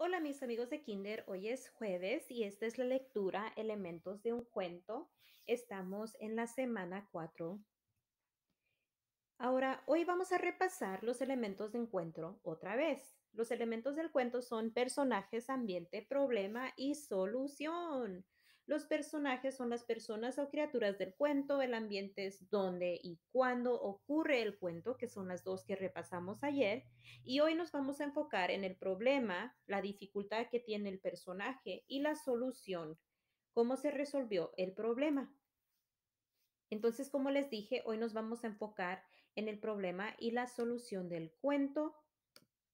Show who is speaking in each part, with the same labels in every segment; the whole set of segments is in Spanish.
Speaker 1: Hola mis amigos de Kinder, hoy es jueves y esta es la lectura Elementos de un cuento. Estamos en la semana 4. Ahora, hoy vamos a repasar los elementos de encuentro otra vez. Los elementos del cuento son personajes, ambiente, problema y solución. Los personajes son las personas o criaturas del cuento, el ambiente es dónde y cuándo ocurre el cuento, que son las dos que repasamos ayer, y hoy nos vamos a enfocar en el problema, la dificultad que tiene el personaje y la solución, cómo se resolvió el problema. Entonces, como les dije, hoy nos vamos a enfocar en el problema y la solución del cuento,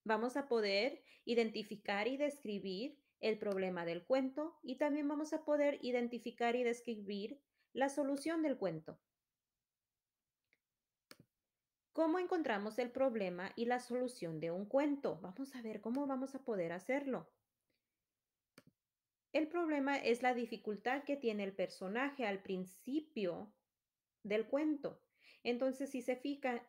Speaker 1: vamos a poder identificar y describir el problema del cuento y también vamos a poder identificar y describir la solución del cuento. ¿Cómo encontramos el problema y la solución de un cuento? Vamos a ver cómo vamos a poder hacerlo. El problema es la dificultad que tiene el personaje al principio del cuento. Entonces, si se,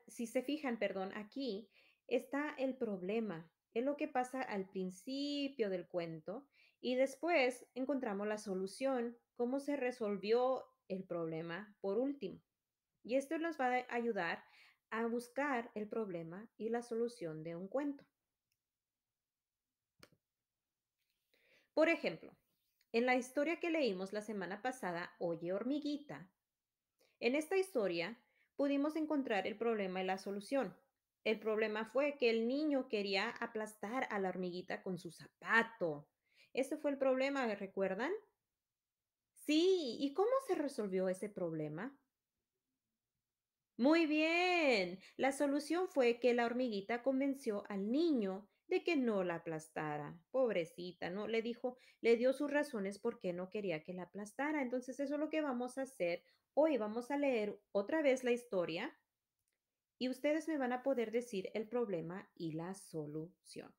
Speaker 1: si se fijan, perdón, aquí está el problema, es lo que pasa al principio del cuento y después encontramos la solución, cómo se resolvió el problema por último. Y esto nos va a ayudar a buscar el problema y la solución de un cuento. Por ejemplo, en la historia que leímos la semana pasada, Oye hormiguita, en esta historia pudimos encontrar el problema y la solución. El problema fue que el niño quería aplastar a la hormiguita con su zapato. Ese fue el problema, ¿recuerdan? Sí, ¿y cómo se resolvió ese problema? Muy bien, la solución fue que la hormiguita convenció al niño de que no la aplastara. Pobrecita, ¿no? Le dijo, le dio sus razones por qué no quería que la aplastara. Entonces, eso es lo que vamos a hacer. Hoy vamos a leer otra vez la historia y ustedes me van a poder decir el problema y la solución.